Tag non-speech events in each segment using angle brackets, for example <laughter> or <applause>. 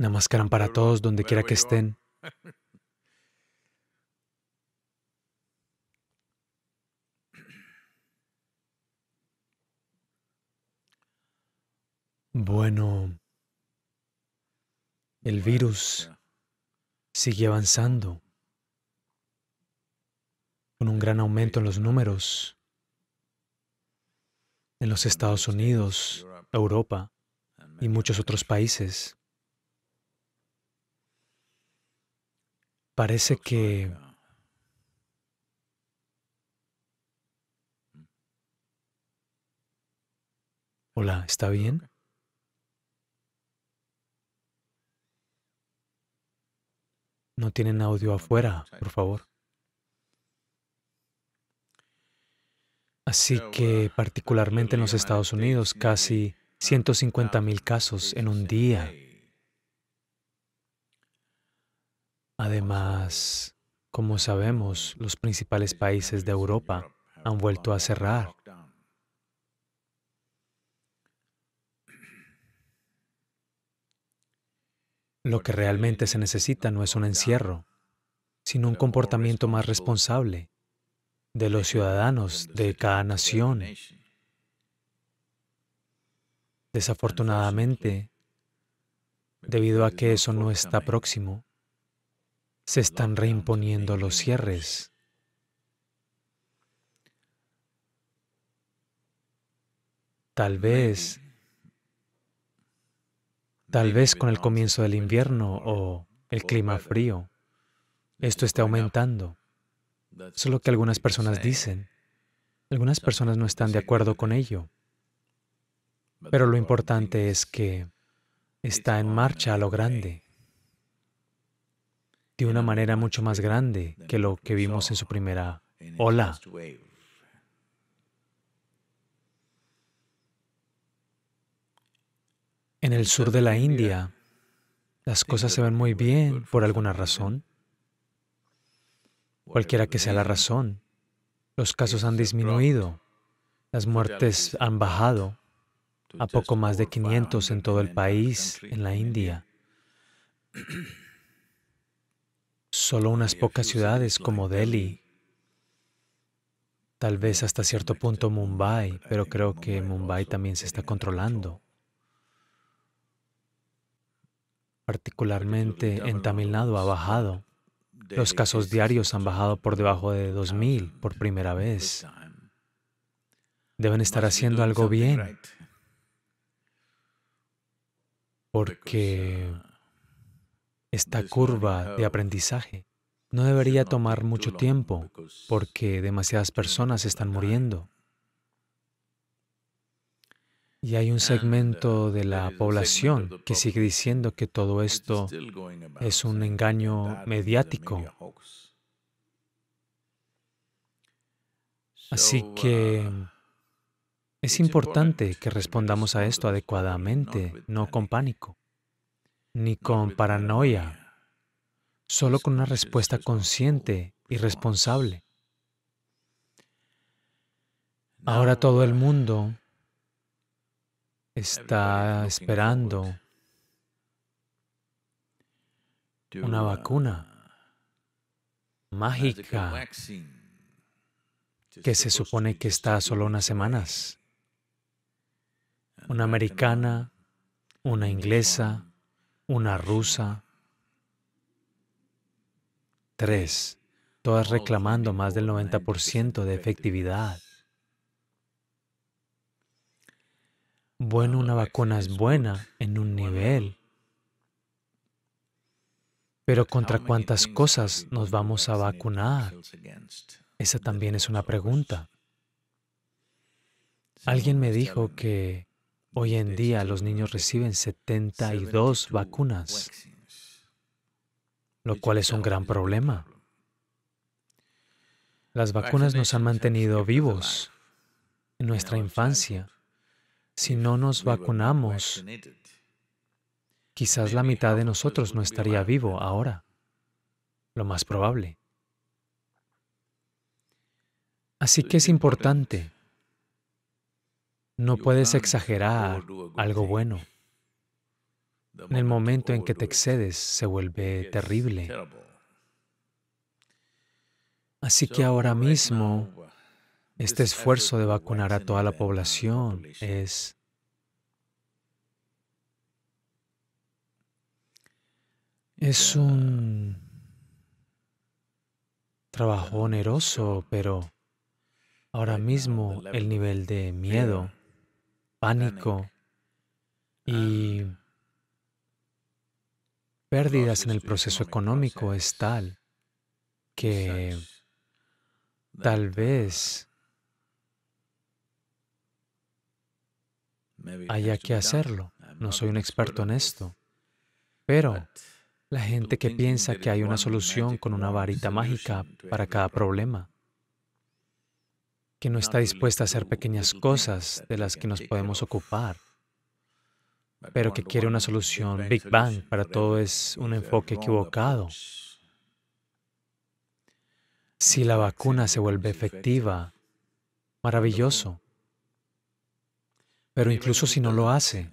Namaskaram para todos, donde quiera que estén. Bueno, el virus sigue avanzando con un gran aumento en los números en los Estados pues, eh, Unidos, Europa, y muchos otros países. Parece que uh, mm. Hola, ¿está bien? No tienen audio afuera, por favor. Así que particularmente en los Estados Unidos, casi mil casos en un día. Además, como sabemos, los principales países de Europa han vuelto a cerrar. Lo que realmente se necesita no es un encierro, sino un comportamiento más responsable de los ciudadanos de cada nación Desafortunadamente, debido a que eso no está próximo, se están reimponiendo los cierres. Tal vez, tal vez con el comienzo del invierno o el clima frío, esto esté aumentando. Solo es lo que algunas personas dicen. Algunas personas no están de acuerdo con ello. Pero lo importante es que está en marcha a lo grande, de una manera mucho más grande que lo que vimos en su primera ola. En el sur de la India, las cosas se ven muy bien por alguna razón. Cualquiera que sea la razón, los casos han disminuido, las muertes han bajado, a poco más de 500 en todo el país, en la India. <clears throat> Solo unas pocas ciudades como Delhi, tal vez hasta cierto punto Mumbai, pero creo que Mumbai también se está controlando. Particularmente en Tamil Nadu ha bajado. Los casos diarios han bajado por debajo de 2.000 por primera vez. Deben estar haciendo algo bien porque esta curva de aprendizaje no debería tomar mucho tiempo porque demasiadas personas están muriendo. Y hay un segmento uh, de la población que sigue diciendo que todo esto es un engaño mediático. Así que uh, es importante que respondamos a esto adecuadamente, no con pánico, ni con paranoia, solo con una respuesta consciente y responsable. Ahora todo el mundo está esperando una uh, vacuna mágica que se supone que está solo unas semanas una americana, una inglesa, una rusa. Tres, todas reclamando más del 90% de efectividad. Bueno, una vacuna es buena en un nivel, pero ¿contra cuántas cosas nos vamos a vacunar? Esa también es una pregunta. Alguien me dijo que Hoy en este, día los niños eh, reciben 72 vacunas, lo cual es un gran problema. Las vacunas nos han mantenido vivos en nuestra infancia. Si no nos vacunamos, quizás la mitad de nosotros no estaría vivo ahora. Lo más probable. Así que es importante no puedes exagerar algo bueno. En el momento en que te excedes se vuelve terrible. Así que ahora mismo, este esfuerzo de vacunar a toda la población es Es un trabajo oneroso, pero ahora mismo el nivel de miedo pánico ah. y pérdidas en el proceso económico es tal que tal vez haya que hacerlo. Ah, no soy un experto en esto, pero la gente que piensa que hay una solución con una varita mágica para cada problema que no está dispuesta a hacer pequeñas cosas de las que nos podemos ocupar, pero que quiere una solución Big Bang para todo es un enfoque equivocado. Pues, si la vacuna se vuelve efectiva, maravilloso. Pero incluso si no lo hace,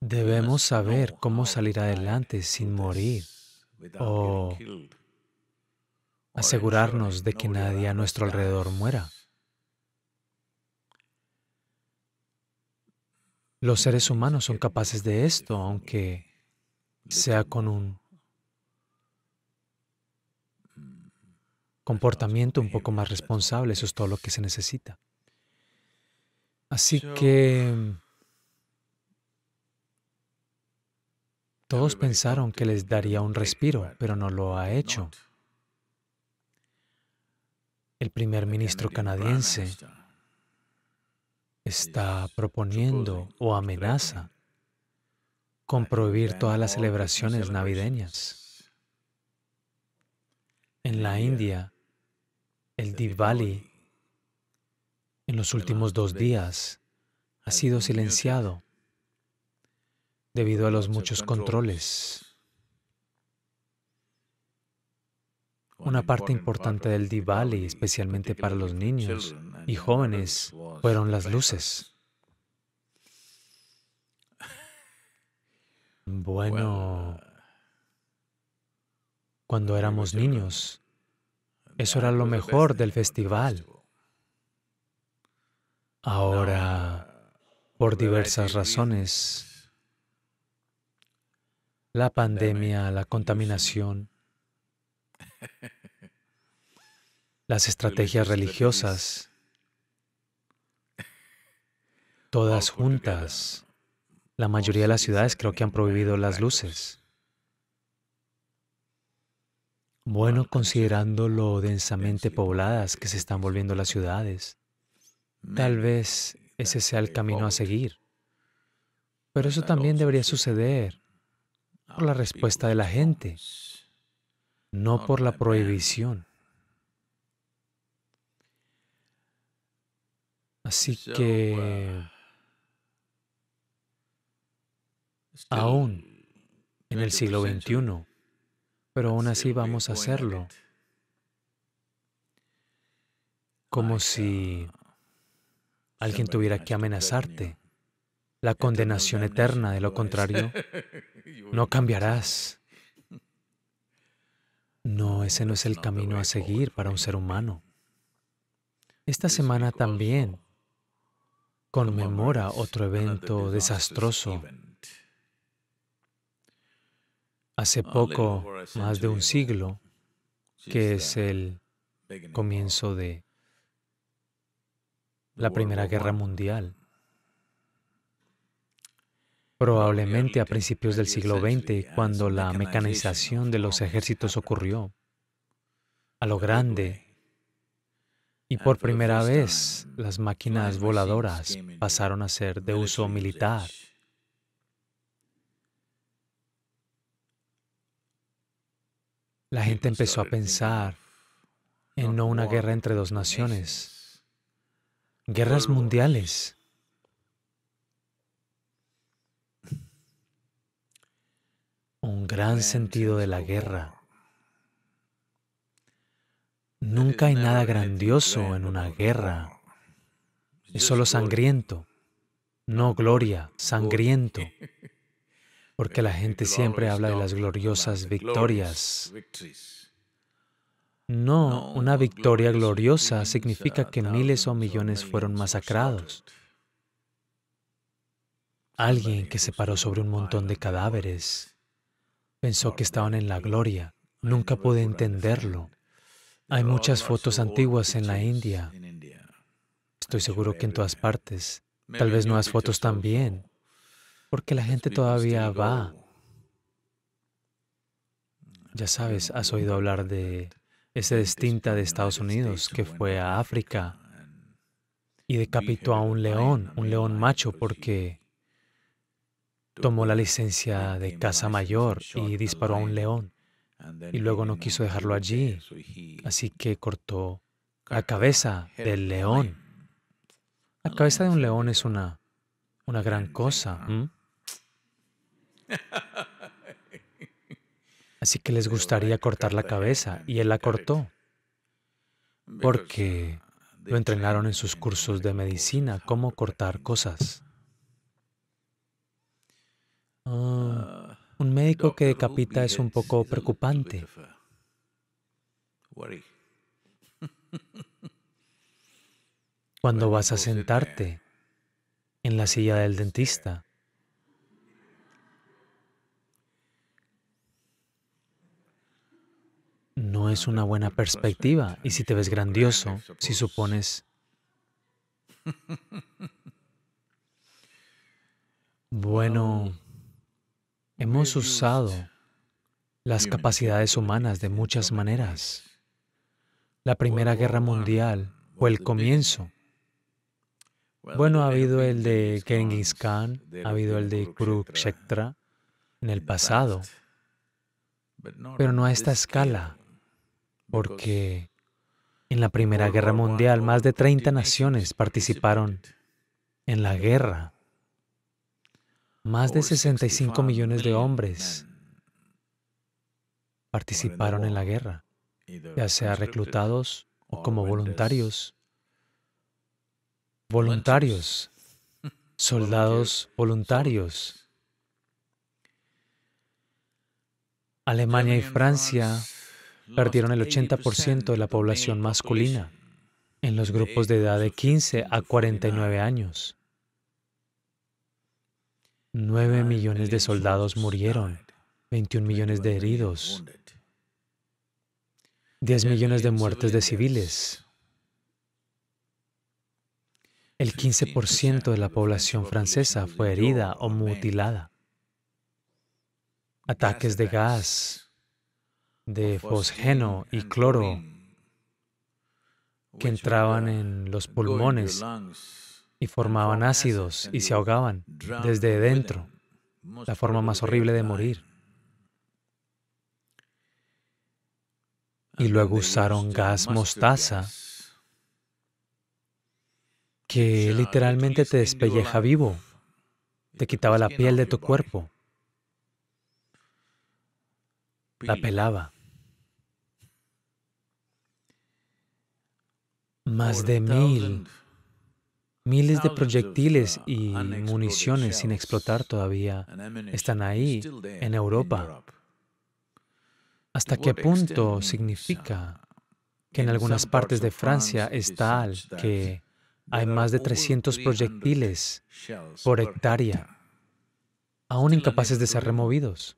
debemos saber cómo salir adelante sin morir o asegurarnos de que nadie a nuestro alrededor muera. Los seres humanos son capaces de esto, aunque sea con un comportamiento un poco más responsable, eso es todo lo que se necesita. Así que todos pensaron que les daría un respiro, pero no lo ha hecho el primer ministro canadiense está proponiendo o amenaza con prohibir todas las celebraciones navideñas. En la India, el Diwali en los últimos dos días ha sido silenciado debido a los muchos controles Una parte importante del Diwali, especialmente para los niños y jóvenes, fueron las luces. <laughs> Bueno, cuando uh, éramos niños, eso era lo mejor del festival. Ahora, por diversas razones, la pandemia, la contaminación, las estrategias religiosas, todas juntas, la mayoría de las ciudades creo que han prohibido las luces. Bueno, considerando lo densamente pobladas que se están volviendo las ciudades, tal vez ese sea el eh, camino a seguir. Pero eso también debería suceder por la ah, respuesta de la gente no por la prohibición. Así que pues, aún en el siglo XXI, pero aún así vamos a hacerlo como si alguien tuviera que amenazarte. La condenación eterna, de lo contrario, <laughs> no cambiarás. No, ese no es el camino a seguir para un ser humano. Esta semana también conmemora otro evento desastroso. Hace poco, más de un siglo, que es el comienzo de la Primera Guerra Mundial probablemente a principios del siglo XX, cuando la mecanización de los ejércitos ocurrió a lo grande. Y por primera vez, las máquinas voladoras pasaron a ser de uso militar. La gente empezó a pensar en no una guerra entre dos naciones, guerras mundiales. un gran sentido de la guerra. Nunca hay nada grandioso en una guerra. Es solo sangriento. No gloria, sangriento. <laughs> Porque la gente siempre habla de las gloriosas victorias. No, una victoria gloriosa significa que miles o millones fueron masacrados. Alguien que se paró sobre un montón de cadáveres Pensó que estaban en la gloria. Nunca pude entenderlo. Hay muchas fotos antiguas en la India. Estoy seguro que en todas partes. Tal vez nuevas fotos también. Porque la gente todavía va. Ya sabes, has oído hablar de ese destinta de Estados Unidos que fue a África y decapitó a un león, un león macho, porque tomó la licencia de casa mayor y disparó a un león. Y luego no quiso dejarlo allí, así que cortó la cabeza del león. La cabeza de un león es una, gran cosa. <laughs> Así que les gustaría cortar la cabeza y él la cortó porque uh, lo entrenaron en sus cursos de medicina, cómo cortar cosas. Ah, un médico que decapita es un poco preocupante. Cuando vas a sentarte en la silla del dentista, no es una buena perspectiva. Y si te ves grandioso, si supones... Bueno, Hemos usado las capacidades humanas de muchas maneras. La Primera Guerra Mundial fue el comienzo. Bueno, ha habido el de Genghis Khan, ha habido el de Kurukshetra en el pasado, pero no a esta escala, porque en la Primera Guerra Mundial más de 30 naciones participaron en la guerra. Más de 65 millones de hombres participaron en la guerra, ya sea reclutados o como voluntarios. <laughs> Voluntarios, soldados voluntarios. Alemania y Francia perdieron el 80% de la población masculina en los grupos de edad de 15 a 49 años. 9 millones de soldados murieron, 21 millones de heridos, 10 millones de muertes de civiles. El 15% de la población francesa fue herida o mutilada. Ataques de gas, de fosgeno y cloro que entraban en los pulmones y formaban ácidos y se ahogaban desde dentro, la forma más horrible de morir. Y luego usaron gas mostaza, que literalmente te despelleja vivo, te quitaba la piel de tu cuerpo, la pelaba. Más de mil Miles de proyectiles uh, y municiones sin explotar todavía están ahí, en Europa. ¿Hasta qué punto significa que en algunas partes de Francia es tal que hay más de 300 proyectiles por hectárea, aún incapaces de ser removidos?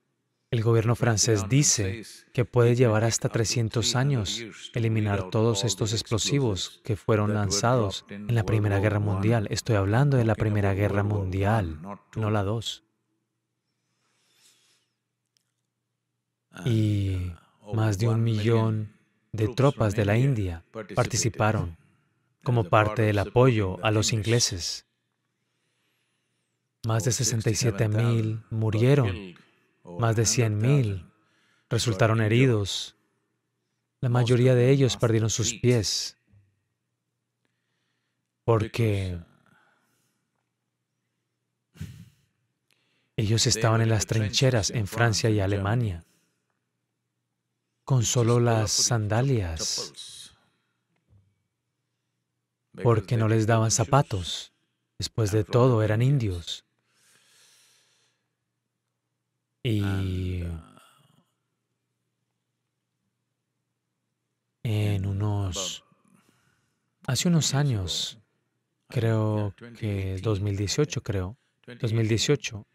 El gobierno francés dice que puede llevar hasta 300 años eliminar todos estos explosivos que fueron lanzados en la Primera Guerra Mundial. Estoy hablando de la Primera Guerra Mundial, no la dos. Y uh, más de un millón de tropas de la India participaron como parte del apoyo a los ingleses. Más de 67 mil murieron más de 100.000 resultaron heridos. La mayoría de ellos perdieron sus pies porque ellos <sighs> estaban en las trincheras en Francia y Alemania con solo las sandalias porque no les daban zapatos. Después de todo, eran indios. Y en unos... Hace unos años, creo que 2018, creo, 2018,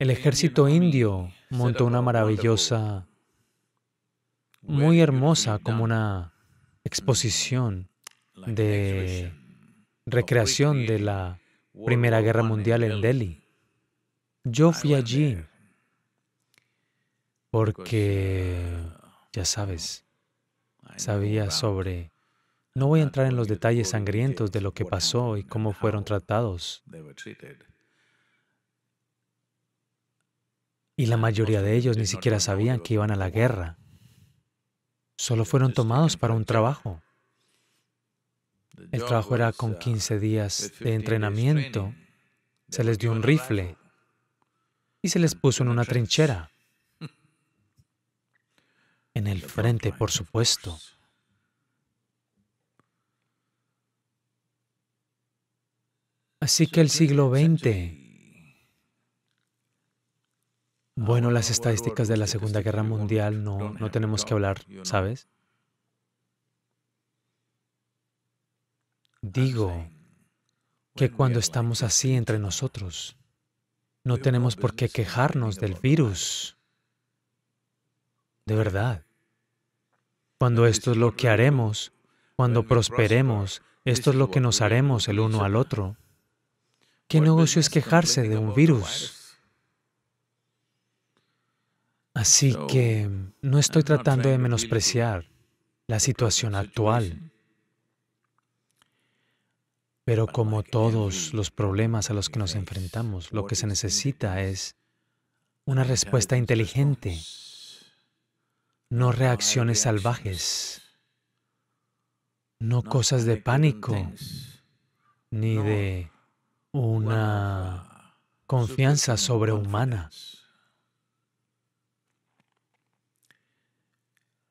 el ejército indio montó una maravillosa, muy hermosa, como una exposición de recreación de la Primera Guerra Mundial en Delhi. Yo fui allí porque, ya sabes, sabía sobre... No voy a entrar en los detalles sangrientos de lo que pasó y cómo fueron tratados. Y la ah, mayoría de ellos ni siquiera sabían que iban a la guerra. Solo fueron tomados para un trabajo. El trabajo era con 15 uh, días de entrenamiento. Se les dio un rifle y se les puso en una trinchera en el frente, por supuesto. Así que el siglo XX... Bueno, las estadísticas de la Segunda Guerra Mundial no, no tenemos que hablar, ¿sabes? Digo que cuando estamos así entre nosotros, no tenemos por qué quejarnos del virus de verdad. Cuando esto es lo que haremos, cuando prosperemos, esto es lo que nos haremos el uno al otro. ¿Qué negocio es quejarse de un virus? Así que no estoy tratando de menospreciar la situación actual. Pero como todos los problemas a los que nos enfrentamos, lo que se necesita es una respuesta inteligente no reacciones salvajes, no cosas de pánico, ni de una confianza sobrehumana.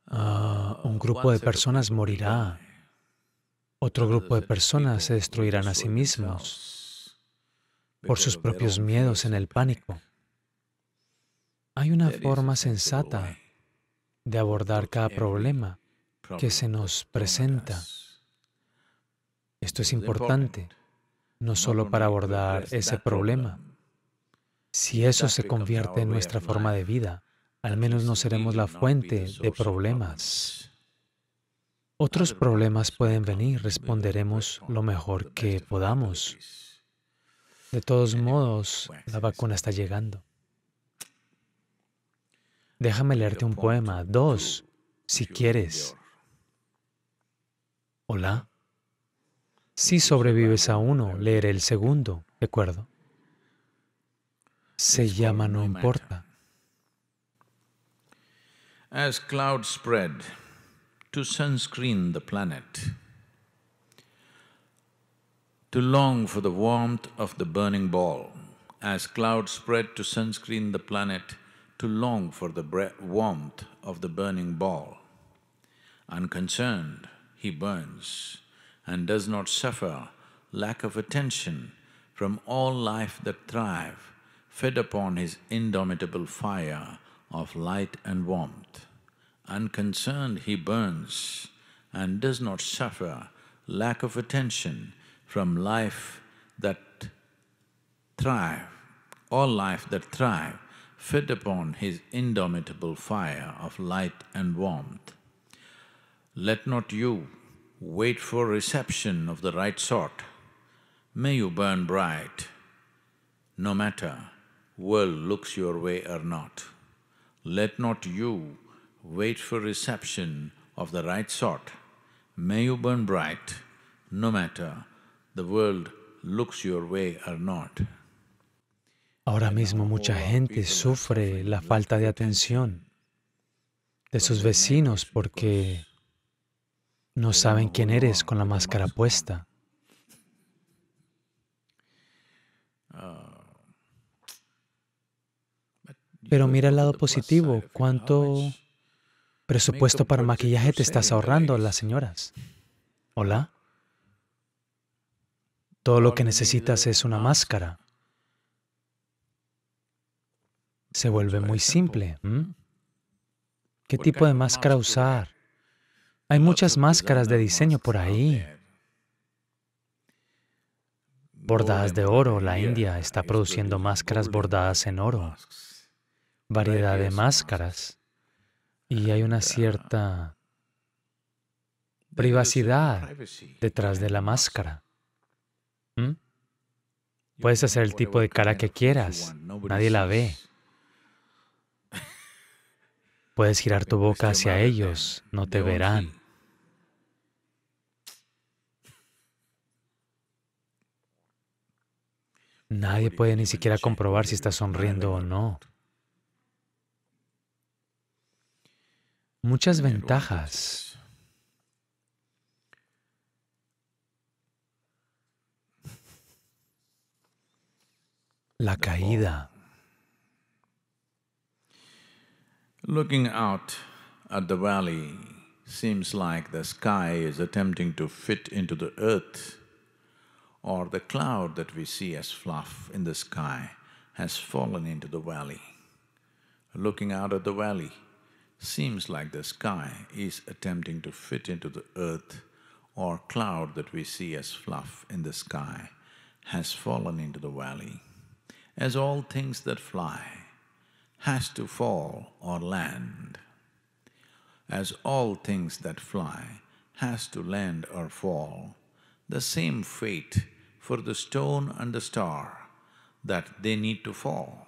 Ah, un grupo de personas morirá, otro grupo de personas se destruirán a sí mismos por sus propios miedos en el pánico. Hay una forma sensata de abordar cada problema que se nos presenta. Esto es importante, no solo para abordar ese problema. Si eso se convierte en nuestra forma de vida, al menos no seremos la fuente de problemas. Otros problemas pueden venir, responderemos lo mejor que este podamos. De todos modos, la vacuna está llegando. Déjame leerte un poema, dos, si quieres. Hola. Si sobrevives a uno, leeré el segundo, ¿de acuerdo? Se llama No importa. As clouds spread to sunscreen the planet, to long for the warmth of the burning ball, as clouds spread to sunscreen the planet, to long for the warmth of the burning ball. Unconcerned, he burns and does not suffer lack of attention from all life that thrive, fed upon his indomitable fire of light and warmth. Unconcerned, he burns and does not suffer lack of attention from life that thrive, all life that thrive, fed upon his indomitable fire of light and warmth. Let not you wait for reception of the right sort. May you burn bright, no matter world looks your way or not. Let not you wait for reception of the right sort. May you burn bright, no matter the world looks your way or not. Ahora mismo mucha gente sufre la falta de atención de sus vecinos porque no saben quién eres con la máscara puesta. Pero mira el lado positivo, cuánto presupuesto para maquillaje te estás ahorrando las señoras. Hola. Todo lo que necesitas es una máscara. se vuelve muy simple. ¿Qué tipo de máscara usar? Hay muchas máscaras de diseño por ahí. Bordadas de oro. La India está produciendo máscaras bordadas en oro. Variedad de máscaras. Y hay una cierta privacidad detrás de la máscara. Puedes hacer el tipo de cara que quieras. Nadie la ve. Puedes girar tu boca hacia ellos, no te verán. Nadie puede ni siquiera comprobar si estás sonriendo o no. Muchas ventajas. La caída. Looking out at the valley seems like the sky is attempting to fit into the earth or the cloud that we see as fluff in the sky has fallen into the valley. Looking out at the valley seems like the sky is attempting to fit into the earth or cloud that we see as fluff in the sky has fallen into the valley. As all things that fly has to fall or land, as all things that fly has to land or fall, the same fate for the stone and the star that they need to fall.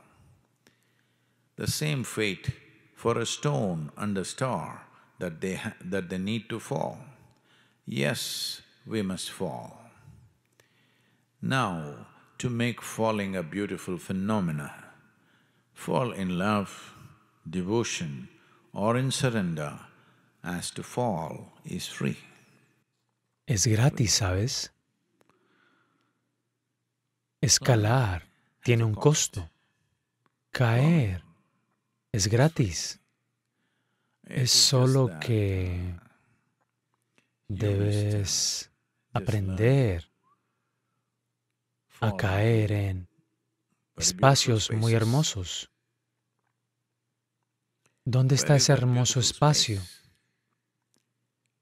The same fate for a stone and a star that they, that they need to fall. Yes, we must fall. Now, to make falling a beautiful phenomena, fall in love, devotion or in surrender as to fall is free. Es gratis, ¿sabes? Escalar tiene un costo. Caer es gratis. Es solo que debes aprender a caer en espacios muy hermosos. ¿Dónde está ese hermoso espacio?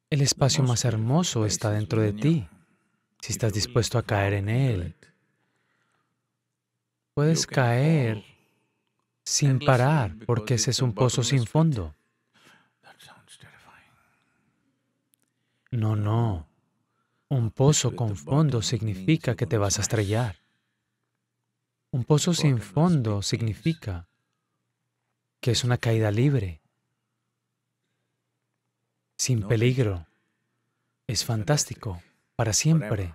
El espacio más hermoso está dentro de ti, si estás dispuesto a caer en él. Puedes caer sin parar, porque ese es un pozo sin fondo. No, no. Un pozo con fondo significa que te vas a estrellar. Un pozo sin fondo significa que es una caída libre, sin peligro. Es fantástico, para siempre.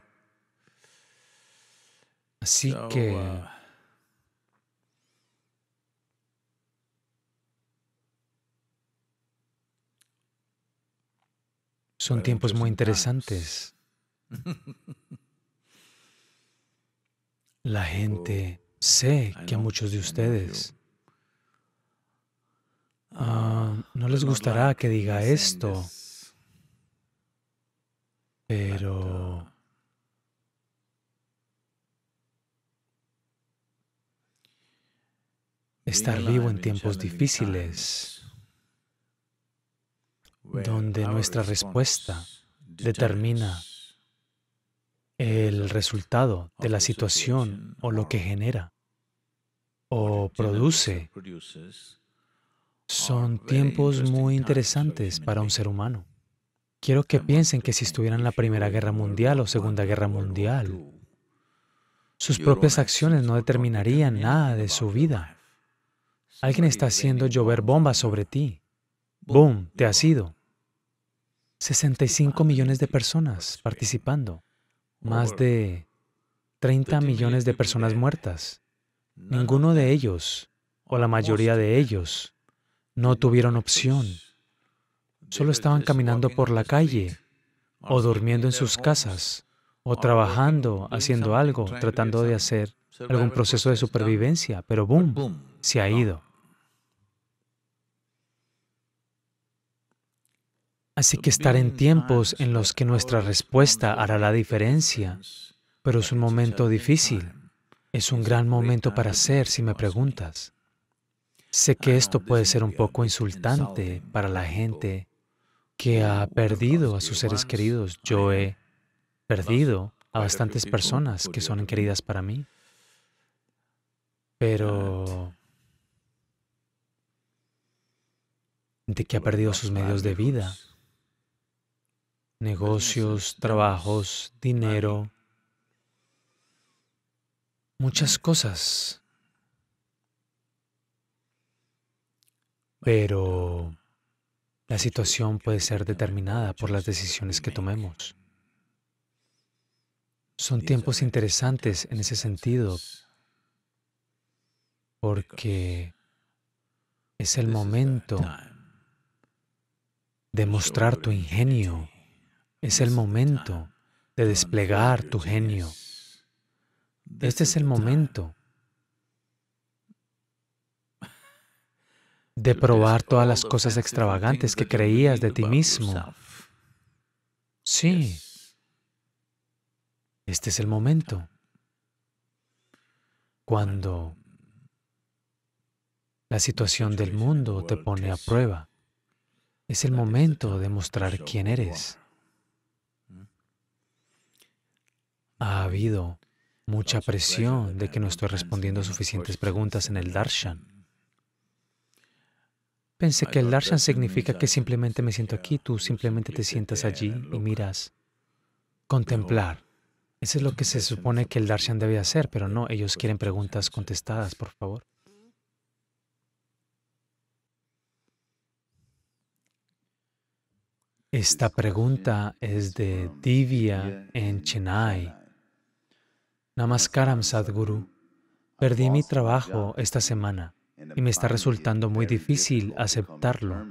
Así que... Uh, son tiempos muy interesantes. <laughs> La gente Sé que a muchos de ustedes ah, no les gustará que diga esto, pero estar vivo en tiempos difíciles, donde nuestra respuesta determina el resultado de la situación o lo que genera o produce son tiempos muy interesantes para un ser humano. Quiero que piensen que si estuvieran en la Primera Guerra Mundial o Segunda Guerra Mundial, sus propias acciones no determinarían nada de su vida. Alguien está haciendo llover bombas sobre ti. ¡Boom! Te ha sido 65 millones de personas participando. Más de 30 millones de personas muertas. Ninguno de ellos, o la mayoría de ellos, no tuvieron opción. Solo estaban caminando por la calle, o durmiendo en sus casas, o trabajando, haciendo algo, tratando de hacer algún proceso de supervivencia, pero boom, se ha ido. Así que estar en tiempos en los que nuestra respuesta hará la diferencia, pero es un momento difícil. Es un gran momento para ser, si me preguntas. Sé que esto puede ser un poco insultante para la gente que ha perdido a sus seres queridos. Yo he perdido a bastantes personas que son queridas para mí. Pero... de que ha perdido sus medios de vida, negocios, trabajos, dinero, muchas cosas. Pero la situación puede ser determinada por las decisiones que tomemos. Son tiempos interesantes en ese sentido, porque es el momento de mostrar tu ingenio, es el momento de desplegar tu genio. Este es el momento <laughs> de probar todas las cosas extravagantes que creías de ti mismo. Sí, este es el momento cuando la situación del mundo te pone a prueba. Es el momento de mostrar quién eres. Mm. Ha habido mucha pues, presión de que no estoy respondiendo suficientes pues, preguntas en el este, darshan. Pensé que el darshan significa que simplemente me siento aquí, tú simplemente te sientas allí y miras. Contemplar. Eso es lo que se <laughs> supone que el darshan debe hacer, pero no, ellos quieren preguntas contestadas, por favor. Esta pregunta es de Divya en Chennai. Namaskaram Sadhguru. Perdí mi trabajo esta semana y me está resultando muy difícil aceptarlo.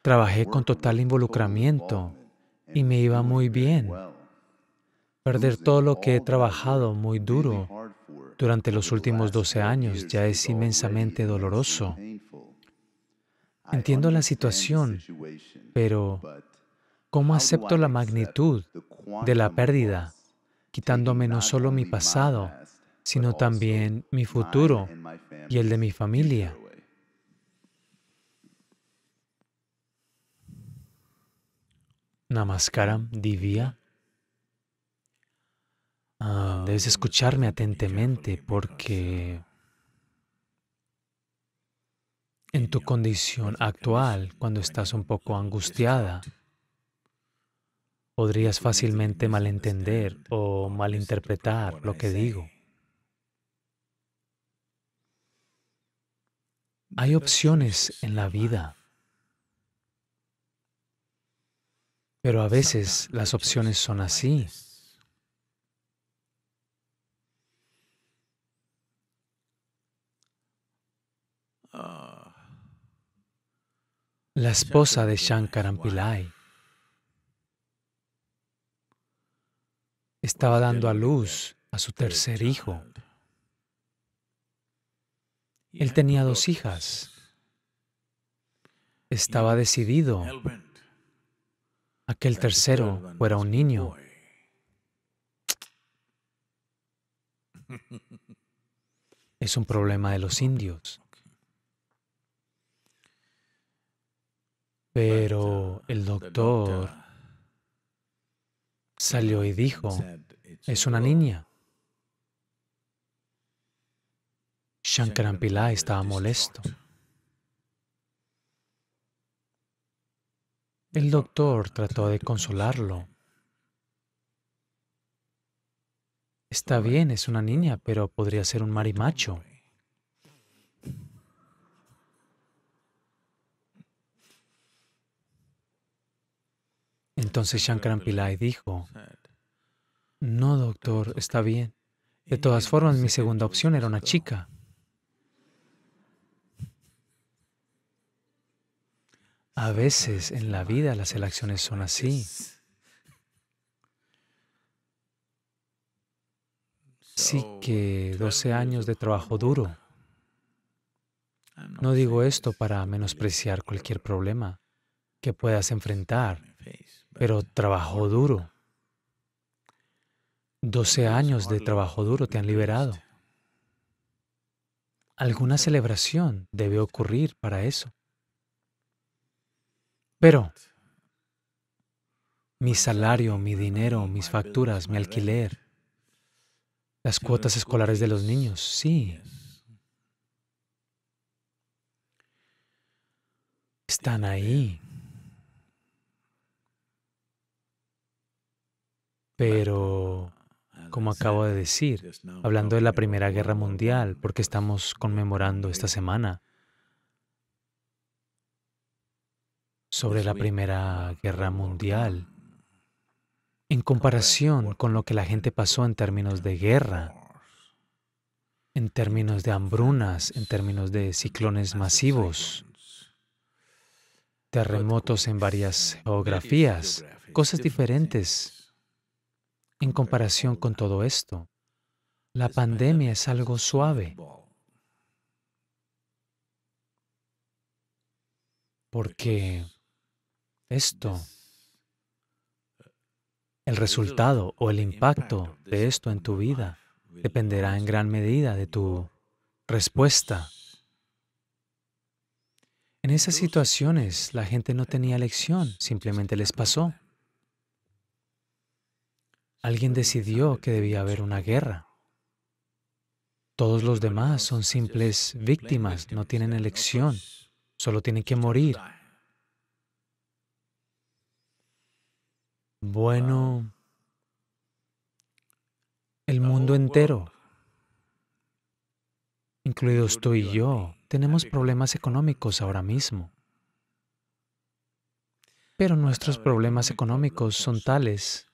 Trabajé con total involucramiento y me iba muy bien. Perder todo lo que he trabajado muy duro durante los últimos 12 años ya es inmensamente doloroso. Entiendo la situación, pero ¿cómo acepto la magnitud de la pérdida? quitándome no solo mi pasado, sino también mi futuro y el de mi familia. Namaskaram, Divya. Ah, debes escucharme atentamente porque en tu condición actual, cuando estás un poco angustiada, podrías fácilmente malentender o malinterpretar lo que digo. Hay opciones en la vida, pero a veces las opciones son así. La esposa de Shankaran Pillai estaba dando a luz a su tercer hijo. Él tenía dos hijas. Estaba decidido a que el tercero fuera un niño. <laughs> Es un problema de los indios. <laughs> Pero el doctor salió y dijo, es una niña. Shankaran Pillai estaba molesto. El doctor trató de consolarlo. Está bien, es una niña, pero podría ser un marimacho. Entonces Shankaran Pillai dijo, no, doctor, está bien. De todas formas, mi segunda opción era una chica. A veces en la vida las elecciones son así. Sí que 12 años de trabajo duro. Ah, no digo esto para menospreciar cualquier problema que puedas enfrentar pero trabajo duro. 12 años de trabajo duro te han liberado. Alguna celebración debe ocurrir para eso. Pero mi pues salario, mi dinero, mis facturas, mi alquiler, las cuotas escolares de los niños, sí. Están ahí. Pero, como acabo de decir, hablando de la Primera Guerra Mundial, porque estamos conmemorando esta semana sobre la Primera Guerra Mundial, en comparación con lo que la gente pasó en términos de guerra, en términos de hambrunas, en términos de ciclones masivos, terremotos en varias geografías, cosas diferentes en comparación con todo esto, la pandemia es algo suave. Porque esto, el resultado o el impacto de esto en tu vida dependerá en gran medida de tu respuesta. En esas situaciones la gente no tenía elección, simplemente les pasó. Alguien decidió que debía haber una guerra. Todos los demás son simples víctimas, no tienen elección, solo tienen que morir. Bueno, el mundo entero, incluidos tú y yo, tenemos problemas económicos ahora mismo. Pero nuestros problemas económicos son tales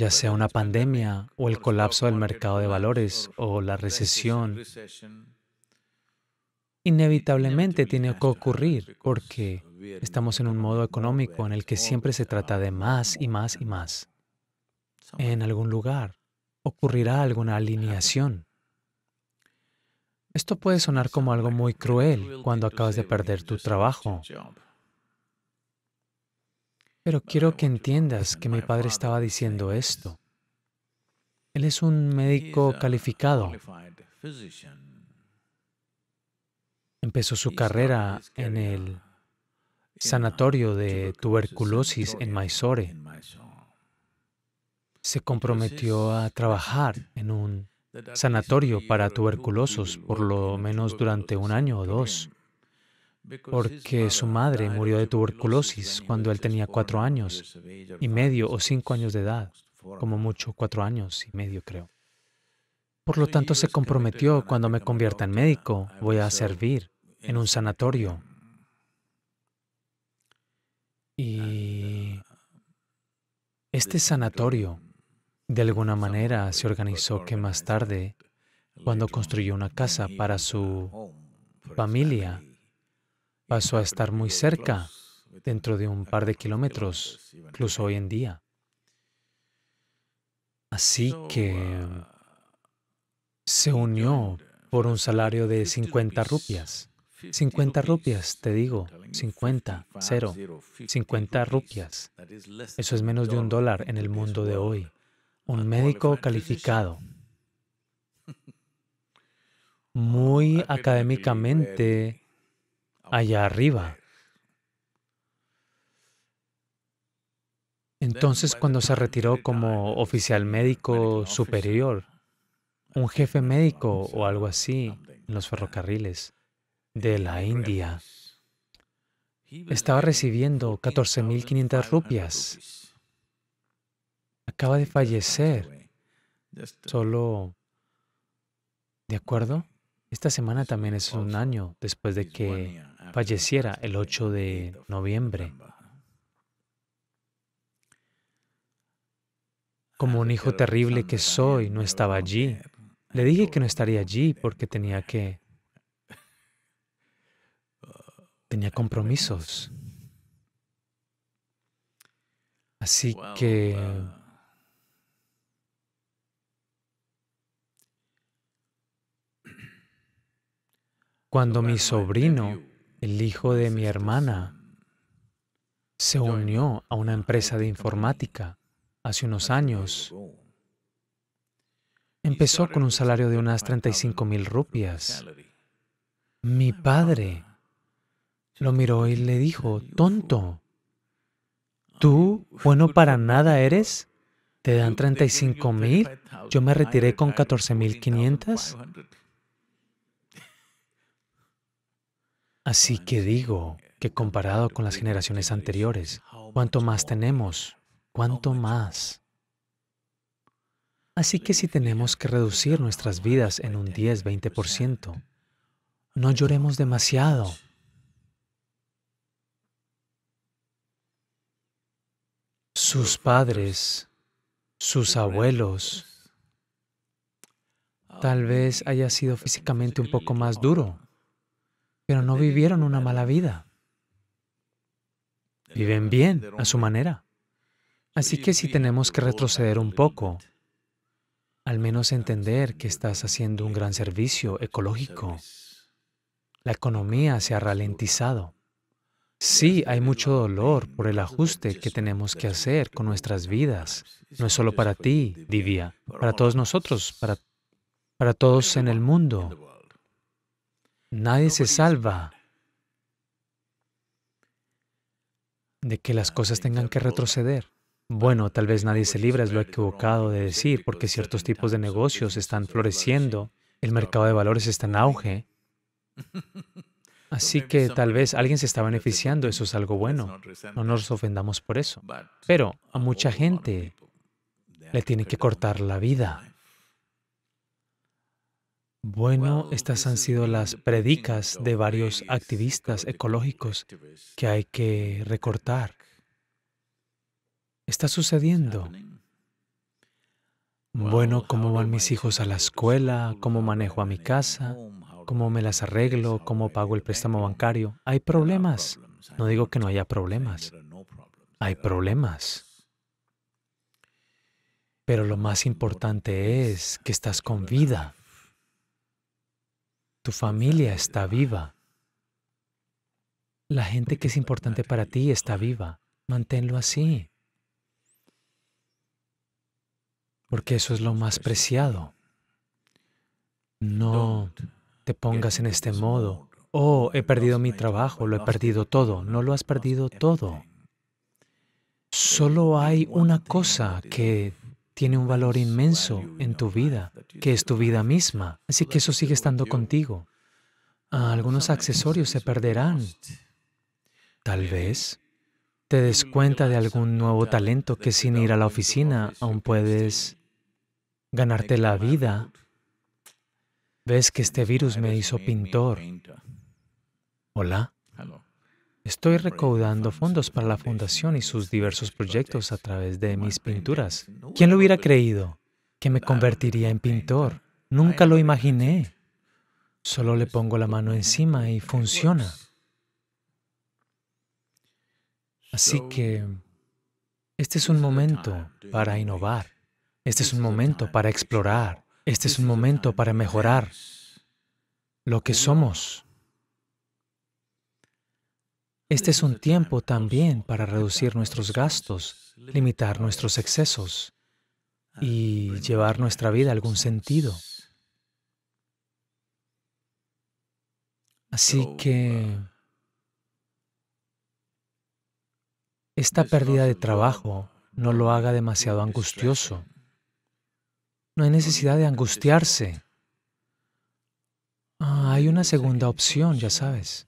ya sea una pandemia o el colapso del mercado de valores o la recesión, inevitablemente tiene que ocurrir porque estamos en un modo económico en el que siempre se trata de más y más y más. En algún lugar ocurrirá alguna alineación. Esto puede sonar como algo muy cruel cuando acabas de perder tu trabajo pero quiero que entiendas que mi padre estaba diciendo esto. Él es un médico uh, calificado. Empezó su carrera en el sanatorio de tuberculosis en Mysore. Se comprometió a trabajar en un sanatorio para tuberculosos por lo menos durante un año o dos porque su madre murió de tuberculosis cuando él tenía cuatro años y medio o cinco años de edad, como mucho cuatro años y medio creo. Por lo tanto, se comprometió, cuando me convierta en médico, voy a servir en un sanatorio. Y este sanatorio, de alguna manera, se organizó que más tarde, cuando construyó una casa para su familia, pasó a estar muy cerca, dentro de un par de kilómetros, incluso hoy en día. Así que se unió por un salario de 50 rupias. 50 rupias, te digo, 50, cero, 50 rupias. Eso es menos de un dólar en el mundo de hoy. Un médico calificado, muy académicamente allá arriba. Entonces, cuando se retiró como oficial médico superior, un jefe médico o algo así en los ferrocarriles de la India, estaba recibiendo 14.500 rupias. Acaba de fallecer. Solo... ¿De acuerdo? Esta semana también es un año después de que falleciera el 8 de noviembre Como un hijo terrible que soy, no estaba allí. Le dije que no estaría allí porque tenía que... tenía compromisos. Así que... Cuando mi sobrino el hijo de mi hermana se unió a una empresa de informática hace unos años. Empezó con un salario de unas 35 mil rupias. Mi padre lo miró y le dijo, tonto, ¿tú bueno para nada eres? ¿Te dan 35 mil? Yo me retiré con 14 mil 500. Así que digo que comparado con las generaciones anteriores, cuanto más tenemos? cuanto más? Así que si tenemos que reducir nuestras vidas en un 10-20%, no lloremos demasiado. Sus padres, sus abuelos, tal vez haya sido físicamente un poco más duro, pero no vivieron una mala vida. Viven bien, a su manera. Así que si tenemos que retroceder un poco, al menos entender que estás haciendo un gran servicio ecológico. La economía se ha ralentizado. Sí, hay mucho dolor por el ajuste que tenemos que hacer con nuestras vidas. No es solo para ti, Divya, para todos nosotros, para, para todos en el mundo. Nadie se salva de que las cosas tengan que retroceder. Bueno, tal vez nadie se libra, es lo equivocado de decir, porque ciertos tipos de negocios están floreciendo, el mercado de valores está en auge. <laughs> Así que tal vez alguien se está beneficiando, eso es algo bueno. No nos ofendamos por eso. Pero a mucha gente le tiene que cortar la vida. Bueno, estas han sido las predicas de varios activistas ecológicos que hay que recortar. Está sucediendo. Bueno, ¿cómo van mis hijos a la escuela? ¿Cómo manejo a mi casa? ¿Cómo me las arreglo? ¿Cómo pago el préstamo bancario? Hay problemas. No digo que no haya problemas. Hay problemas. Pero lo más importante es que estás con vida tu familia está viva. La gente que es importante para ti está viva. Manténlo así. Porque eso es lo más preciado. No te pongas en este modo. Oh, he perdido mi trabajo, lo he perdido todo. No lo has perdido todo. Solo hay una cosa que tiene un valor inmenso en tu vida, que es tu vida misma, así que eso sigue estando contigo. Ah, algunos accesorios se perderán. Tal vez te des cuenta de algún nuevo talento que sin ir a la oficina aún puedes ganarte la vida. Ves que este virus me hizo pintor. Hola. Estoy recaudando fondos para la fundación y sus diversos proyectos a través de mis pinturas. ¿Quién lo hubiera creído? Que me convertiría en pintor. Nunca lo imaginé. Solo le pongo la mano encima y funciona. Así que este es un momento para innovar. Este es un momento para explorar. Este es un momento para mejorar lo que somos. Este es un tiempo también para reducir nuestros gastos, limitar nuestros excesos y llevar nuestra vida a algún sentido. Así que esta pérdida de trabajo no lo haga demasiado angustioso. No hay necesidad de angustiarse. Ah, hay una segunda opción, ya sabes.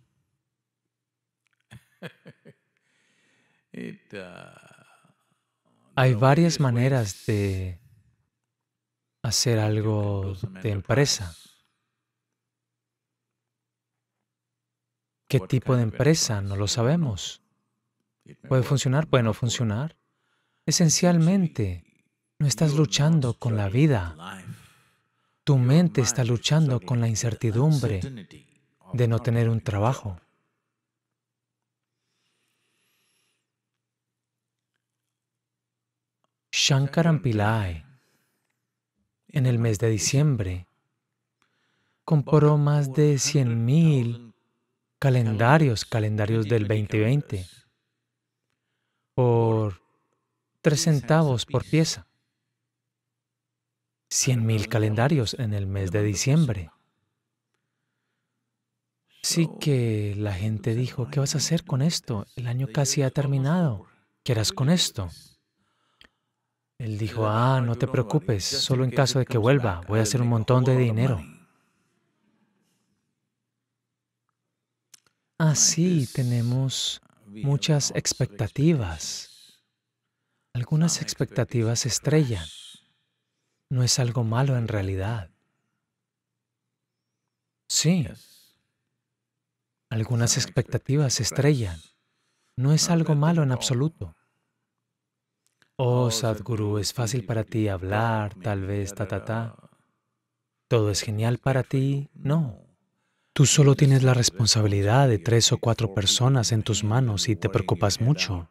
<laughs> Hay pues, varias maneras de hacer algo de empresa. ¿Qué tipo de empresa? No lo sabemos. Puede funcionar, puede no funcionar. Esencialmente, no estás luchando con la vida. Tu mente está luchando con la incertidumbre de no tener un trabajo. Shankaran Pillai, en el mes de diciembre, compró más de 100.000 calendarios, calendarios del 2020, por tres centavos por pieza. 100.000 calendarios en el mes de diciembre. Así que la gente dijo, ¿qué vas a hacer con esto? El año casi ha terminado. ¿Qué harás con esto? Él dijo, ah, no te preocupes, solo en caso de que vuelva, voy a hacer un montón de dinero. Así ah, tenemos muchas expectativas. Algunas expectativas estrellan. No es algo malo en realidad. Sí. Algunas expectativas estrellan. No es algo malo en absoluto. Oh, Sadhguru, es fácil para ti hablar, tal vez, ta, ta, ta. ¿Todo es genial para ti? No. Tú solo tienes la responsabilidad de tres o cuatro personas en tus manos y te preocupas mucho.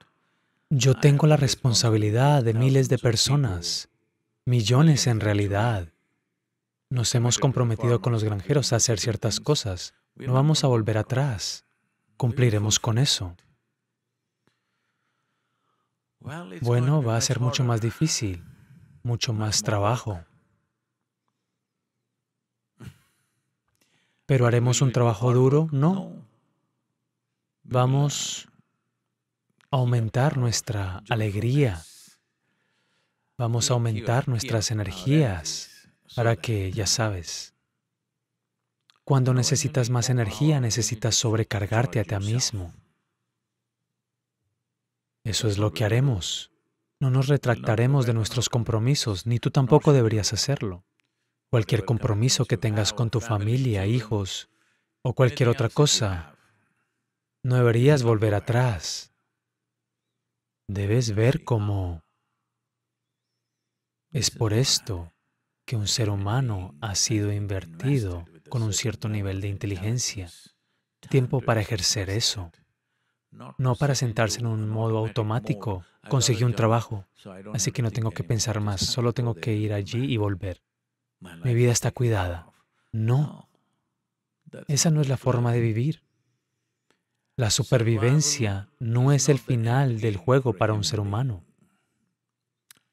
Yo tengo la responsabilidad de miles de personas, millones en realidad. Nos hemos comprometido con los granjeros a hacer ciertas cosas. No vamos a volver atrás. Cumpliremos con eso bueno, va a ser mucho más difícil, mucho más trabajo. ¿Pero haremos un trabajo duro? No. Vamos a aumentar nuestra alegría. Vamos a aumentar nuestras energías para que, ya sabes, cuando necesitas más energía necesitas sobrecargarte a ti mismo. Eso es lo que haremos. No nos retractaremos de nuestros compromisos, ni tú tampoco deberías hacerlo. Cualquier compromiso que tengas con tu familia, hijos o cualquier otra cosa, no deberías volver atrás. Debes ver cómo es por esto que un ser humano ha sido invertido con un cierto nivel de inteligencia. Tiempo para ejercer eso no para sentarse en un modo automático. Conseguí un trabajo, así que no tengo que pensar más, solo tengo que ir allí y volver. Mi vida está cuidada. No, esa no es la forma de vivir. La supervivencia no es el final del juego para un ser humano.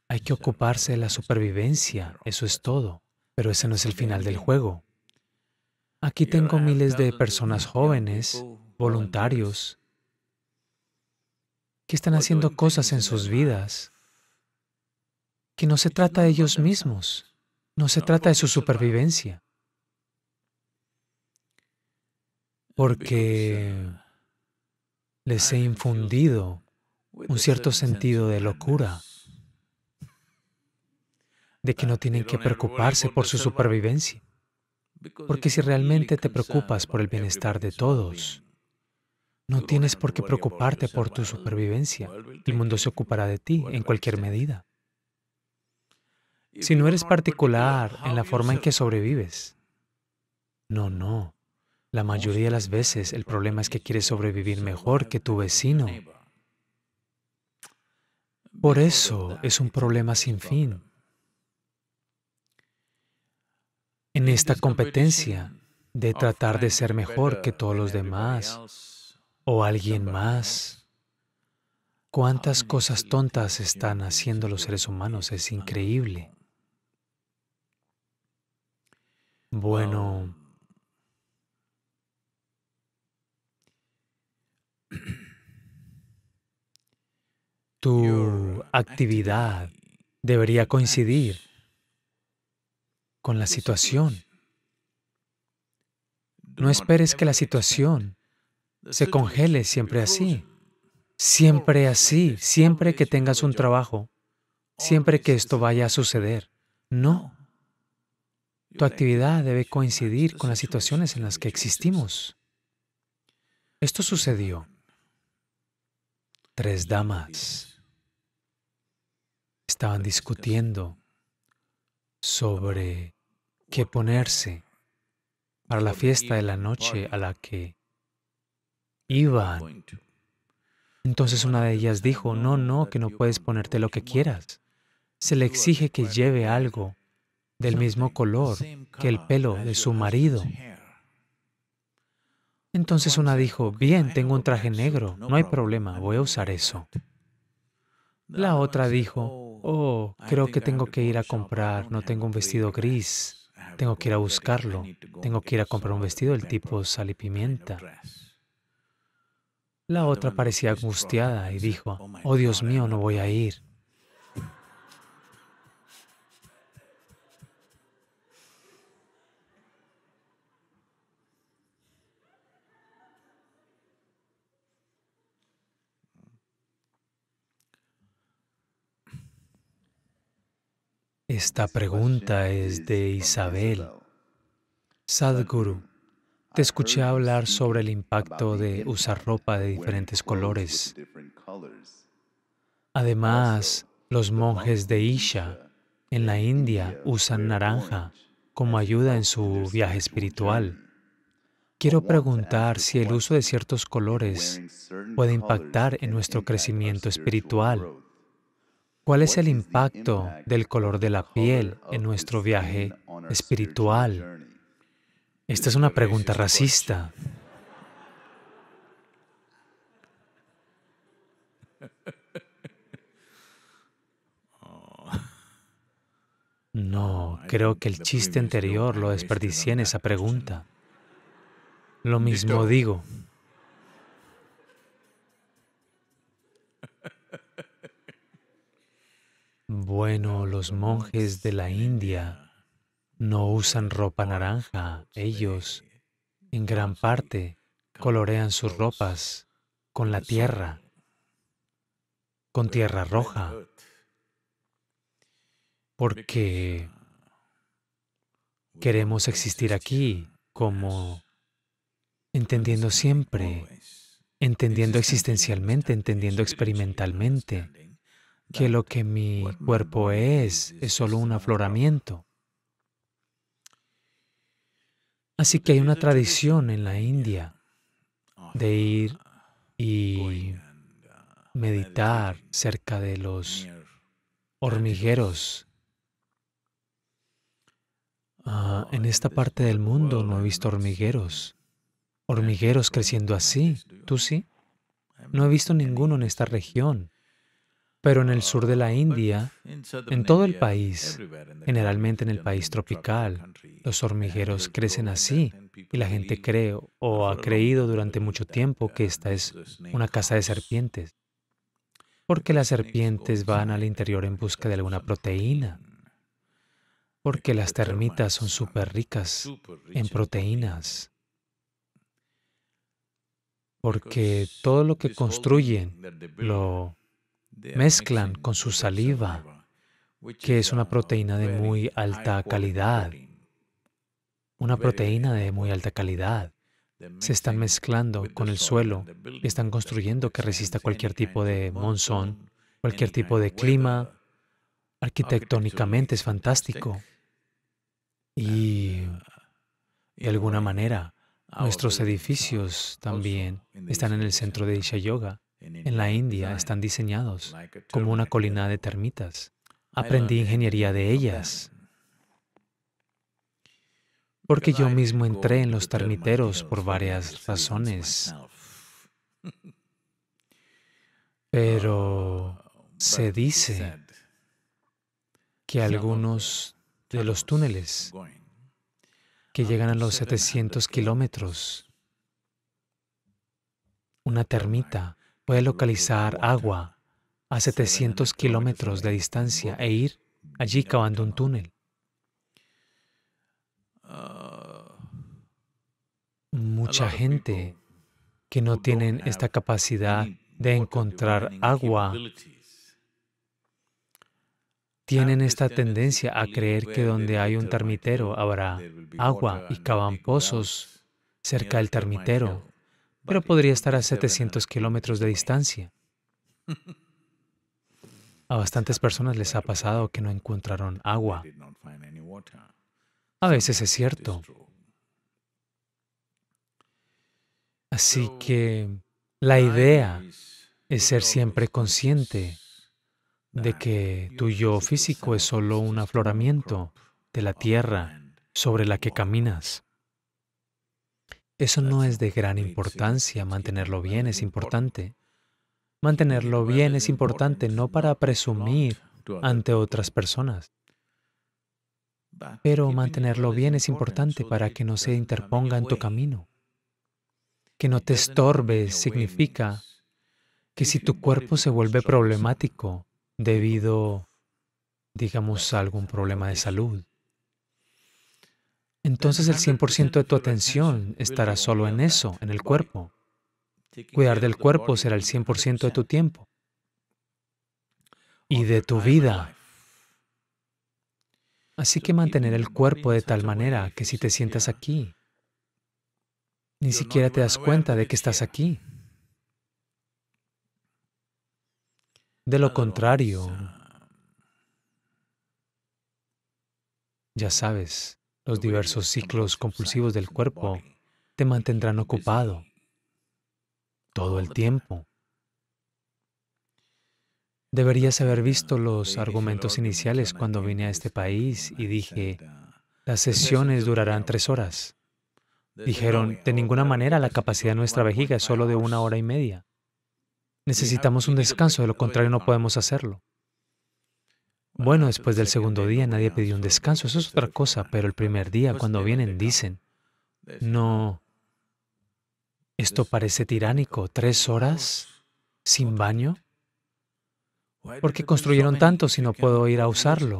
Hay que ocuparse de la supervivencia, eso es todo, pero ese no es el final del juego. Aquí tengo miles de personas jóvenes, voluntarios, que están haciendo cosas en sus vidas, que no se trata de ellos mismos, no se trata de su supervivencia. Porque les he infundido un cierto sentido de locura, de que no tienen que preocuparse por su supervivencia. Porque si realmente te preocupas por el bienestar de todos, no tienes por qué preocuparte por tu supervivencia. El mundo se ocupará de ti en cualquier medida. Si no eres particular en la forma en que sobrevives. No, no. La mayoría de las veces el problema es que quieres sobrevivir mejor que tu vecino. Por eso es un problema sin fin. En esta competencia de tratar de ser mejor que todos los demás, o alguien más. Cuántas cosas tontas están haciendo los seres humanos, es increíble. Bueno, <clears throat> tu actividad debería coincidir con la pues situación. Pues no esperes que la situación se congele siempre así, siempre así, siempre que tengas un trabajo, siempre que esto vaya a suceder. No. Tu actividad debe coincidir con las situaciones en las que existimos. Esto sucedió. Tres damas estaban discutiendo sobre qué ponerse para la fiesta de la noche a la que iban. Entonces una de ellas dijo, no, no, que no puedes ponerte lo que quieras. Se le exige que lleve algo del mismo color que el pelo de su marido. Entonces una dijo, bien, tengo un traje negro, no hay problema, voy a usar eso. La otra dijo, oh, oh creo que tengo que ir a comprar, no tengo un vestido gris, tengo que ir a buscarlo, tengo que ir a comprar un vestido del tipo sal y pimienta. La otra parecía angustiada y dijo, oh, oh Dios mío, no voy a ir. Esta pregunta es de Isabel. Sadhguru, te escuché hablar sobre el impacto de usar ropa de diferentes colores. Además, los monjes de Isha en la India usan naranja como ayuda en su viaje espiritual. Quiero preguntar si el uso de ciertos colores puede impactar en nuestro crecimiento espiritual. ¿Cuál es el impacto del color de la piel en nuestro viaje espiritual? Esta es una pregunta racista. No, creo que el chiste anterior lo desperdicié en esa pregunta. Lo mismo digo. Bueno, los monjes de la India no usan ropa naranja, ellos, en gran parte, colorean sus ropas con la tierra, con tierra roja, porque queremos existir aquí como entendiendo siempre, entendiendo existencialmente, entendiendo experimentalmente, que lo que mi cuerpo es es solo un afloramiento Así que hay una tradición en la India de ir y meditar cerca de los hormigueros. Ah, en esta parte del mundo no he visto hormigueros. Hormigueros creciendo así. ¿Tú sí? No he visto ninguno en esta región. Pero en el sur de la India, en todo el país, generalmente en el país tropical, los hormigueros crecen así y la gente cree o ha creído durante mucho tiempo que esta es una casa de serpientes, porque las serpientes van al interior en busca de alguna proteína, porque las termitas son súper ricas en proteínas porque todo lo que construyen lo mezclan con su saliva, que es una uh, proteína de muy alta calidad. Una proteína de muy alta calidad. Se están mezclando con el suelo y están construyendo que resista cualquier tipo de monzón, cualquier tipo de clima. Arquitectónicamente es fantástico. Y uh, de alguna manera, nuestros edificios también están en el centro de Isha Yoga en la India están diseñados como una colina de termitas. Aprendí ingeniería de ellas porque yo mismo entré en los termiteros por varias razones. <laughs> Pero oh, se dice que algunos de los túneles que llegan a los 700 kilómetros, una termita Puede localizar agua a 700 kilómetros de distancia e ir allí cavando un túnel. Mucha gente que no tienen esta capacidad de encontrar agua tienen esta tendencia a creer que donde hay un termitero habrá agua y cavan pozos cerca del termitero pero podría estar a 700 kilómetros de distancia. A bastantes personas les ha pasado que no encontraron agua. A veces es cierto. Así que la idea es ser siempre consciente de que tu yo físico es solo un afloramiento de la tierra sobre la que caminas. Eso no es de gran importancia, mantenerlo bien es importante. Mantenerlo bien es importante no para presumir ante otras personas, pero mantenerlo bien es importante para que no se interponga en tu camino. Que no te estorbe significa que si tu cuerpo se vuelve problemático debido, digamos, a algún problema de salud, entonces el 100% de tu atención estará solo en eso, en el cuerpo. Cuidar del cuerpo será el 100% de tu tiempo y de tu vida. Así que mantener el cuerpo de tal manera que si te sientas aquí, ni siquiera te das cuenta de que estás aquí. De lo contrario, ya sabes, los diversos ciclos compulsivos del cuerpo te mantendrán ocupado todo el tiempo. Deberías haber visto los argumentos iniciales cuando vine a este país y dije, las sesiones durarán tres horas. Dijeron, de ninguna manera la capacidad de nuestra vejiga es solo de una hora y media. Necesitamos un descanso, de lo contrario no podemos hacerlo. Bueno, después del segundo día nadie pidió un descanso, eso es otra cosa, pero el primer día cuando vienen dicen, no, esto parece tiránico, tres horas sin baño. ¿Por qué construyeron tanto si no puedo ir a usarlo?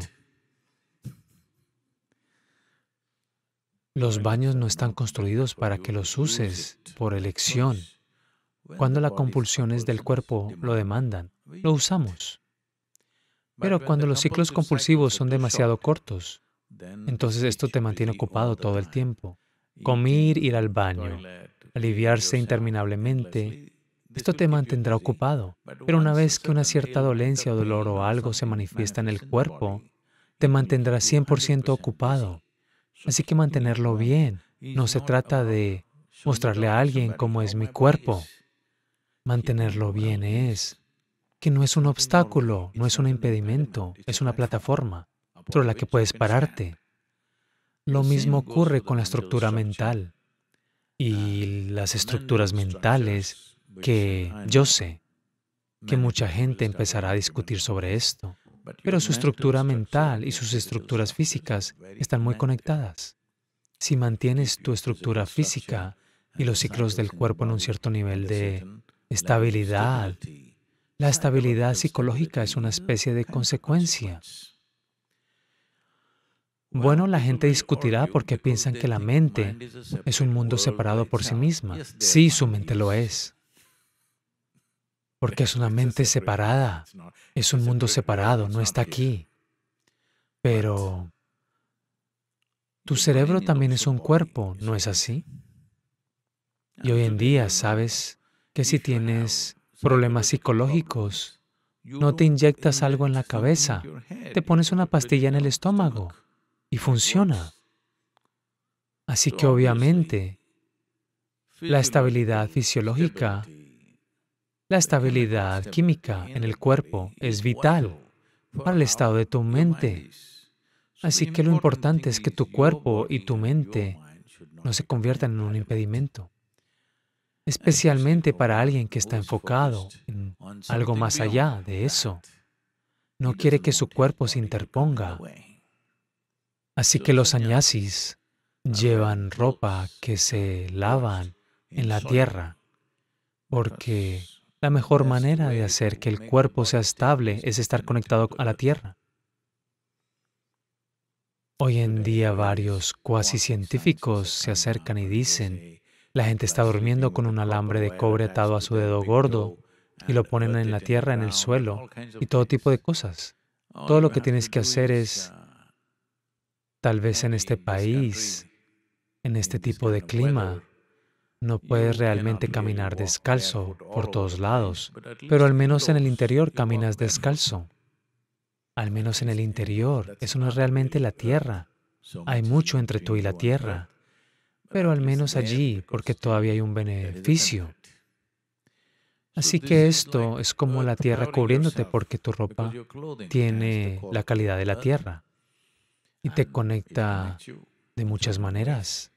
Los baños no están construidos para que los uses por elección. Cuando las compulsiones del cuerpo lo demandan, lo usamos. Pero cuando los ciclos compulsivos son demasiado cortos, entonces esto te mantiene ocupado todo el tiempo. Comer, ir al baño, aliviarse interminablemente, esto te mantendrá ocupado. Pero una vez que una cierta dolencia o dolor o algo se manifiesta en el cuerpo, te mantendrá 100% ocupado. Así que mantenerlo bien. No se trata de mostrarle a alguien cómo es mi cuerpo. Mantenerlo bien es que no es un este obstáculo, no es un impedimento, es una plataforma por la que puedes pararte. Lo mismo ocurre con la estructura mental y ah, las estructuras mentales que eh, yo sé que mucha gente empezará a discutir sobre esto, pero su estructura mental y sus estructuras físicas están muy conectadas. Si mantienes tu estructura física y los ciclos del cuerpo en un cierto nivel de estabilidad, la estabilidad psicológica es una especie de consecuencia. Bueno, la gente discutirá porque piensan que la mente es un mundo separado por sí misma. Sí, su mente lo es. Porque es una mente separada. Es un mundo separado, no está aquí. Pero tu cerebro también es un cuerpo, ¿no es así? Y hoy en día sabes que si tienes problemas psicológicos. No te inyectas algo en la cabeza, te pones una pastilla en el estómago y funciona. Así que obviamente, la estabilidad fisiológica, la estabilidad química en el cuerpo es vital para el estado de tu mente. Así que lo importante es que tu cuerpo y tu mente no se conviertan en un impedimento especialmente para alguien que está enfocado en algo más allá de eso. No quiere que su cuerpo se interponga. Así que los añasis llevan ropa que se lavan en la tierra, porque la mejor manera de hacer que el cuerpo sea estable es estar conectado a la tierra. Hoy en día varios cuasi científicos se acercan y dicen, la gente está durmiendo con un alambre de cobre atado a su dedo gordo y lo ponen en la tierra, en el suelo y todo tipo de cosas. Todo lo que tienes que hacer es, tal vez en este país, en este tipo de clima, no puedes realmente caminar descalzo por todos lados, pero al menos en el interior caminas descalzo. Al menos en el interior, eso no es realmente la tierra. Hay mucho entre tú y la tierra pero al menos allí, porque todavía hay un beneficio. Así que esto es como eh, la tierra cubriéndote porque tu ropa tiene este la calidad de la tierra y te conecta de muchas maneras.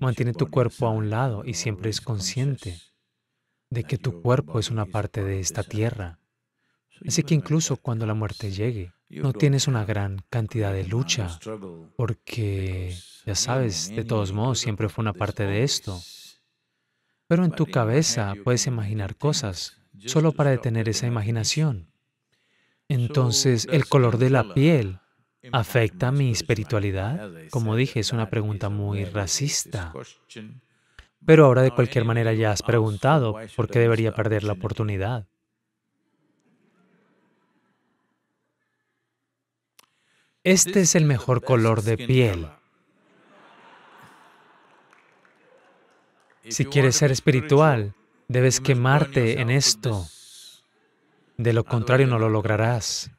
Mantiene tu cuerpo a un lado y siempre es consciente de que tu cuerpo es una parte de esta tierra. Así que incluso cuando la muerte llegue, no tienes una gran cantidad de lucha, porque, ya sabes, de todos modos siempre fue una parte de esto. Pero en tu cabeza puedes imaginar cosas, solo para detener esa imaginación. Entonces, ¿el color de la piel afecta mi espiritualidad? Como dije, es una pregunta muy racista. Pero ahora de cualquier manera ya has preguntado, ¿por qué debería perder la oportunidad? Este es el mejor color de piel. Si quieres ser espiritual, debes quemarte en esto. De lo contrario no lo lograrás.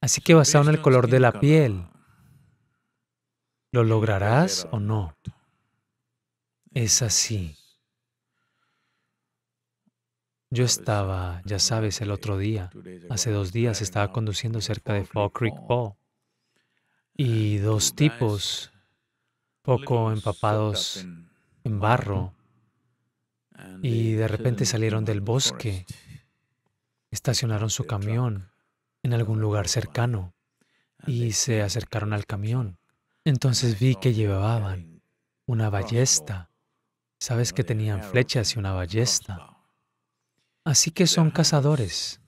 Así que basado en el color de la piel, ¿lo lograrás o no? Es así. Yo estaba, ya sabes, el otro día, hace dos días estaba conduciendo cerca de Fall Creek Po y dos tipos poco empapados en barro y de repente salieron del bosque, estacionaron su camión en algún lugar cercano y se acercaron al camión. Entonces vi que llevaban una ballesta. Sabes que tenían flechas y una ballesta. Así que son cazadores.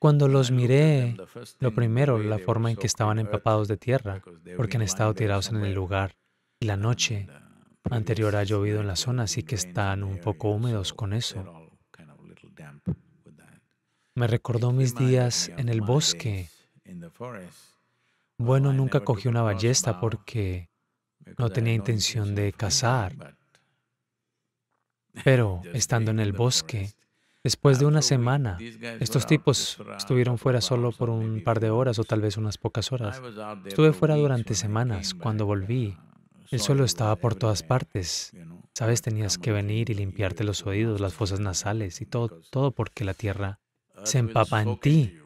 Cuando los miré, lo primero, la forma en que estaban empapados de tierra, porque han estado tirados en el lugar. Y la noche uh, anterior ha llovido en la zona, así que están un poco húmedos con eso. Me recordó mis días en el bosque. Bueno, oh, nunca cogí una ballesta porque no tenía intención de cazar, pero <laughs> estando en el bosque, después de una semana, estos tipos estuvieron fuera solo por un par de horas o tal vez unas pocas horas. Estuve fuera durante semanas. Cuando volví, uh, el suelo estaba por todas partes. Sabes, tenías que venir y limpiarte los oídos, las fosas nasales y todo, todo porque la tierra se empapa en ti.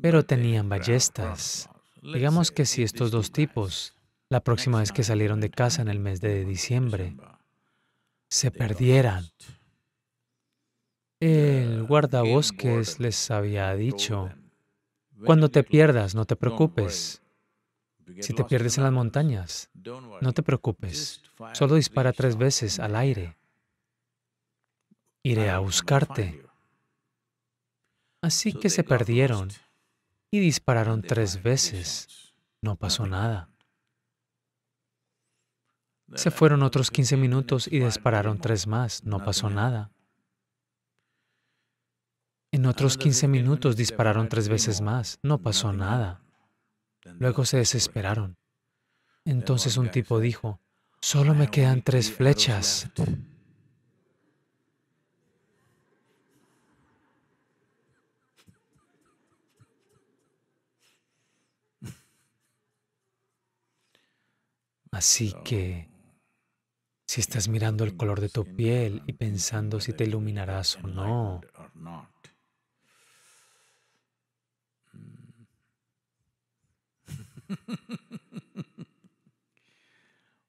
Pero tenían ballestas. Digamos que si estos dos tipos la próxima vez que salieron de casa en el mes de diciembre, se perdieran. El guardabosques les había dicho, cuando te pierdas, no te preocupes. Si te pierdes en las montañas, no te preocupes. Solo dispara tres veces al aire. Iré a buscarte. Así que se perdieron y dispararon tres veces. No pasó nada. Se fueron otros 15 minutos y dispararon tres más. No pasó nada. En otros 15 minutos dispararon tres veces más. No pasó nada. Luego se desesperaron. Entonces un tipo dijo, solo me quedan tres flechas. Así que si estás mirando el color de tu piel y pensando si te iluminarás o no.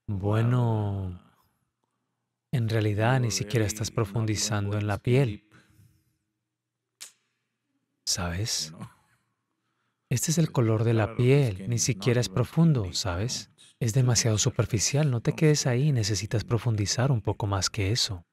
Bueno, en realidad ni siquiera estás profundizando en la piel. ¿Sabes? Este es el color de la piel, ni siquiera es profundo, ¿sabes? Es demasiado superficial, no te quedes ahí, necesitas profundizar un poco más que eso.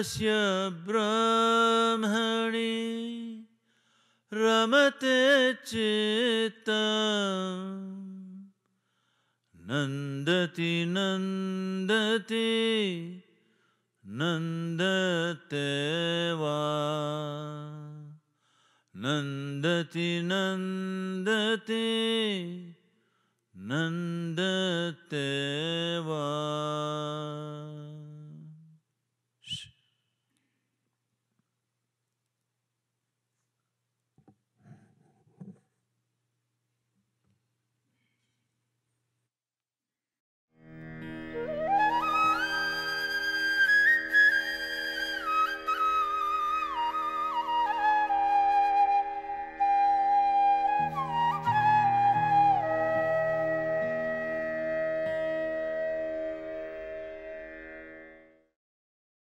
Bless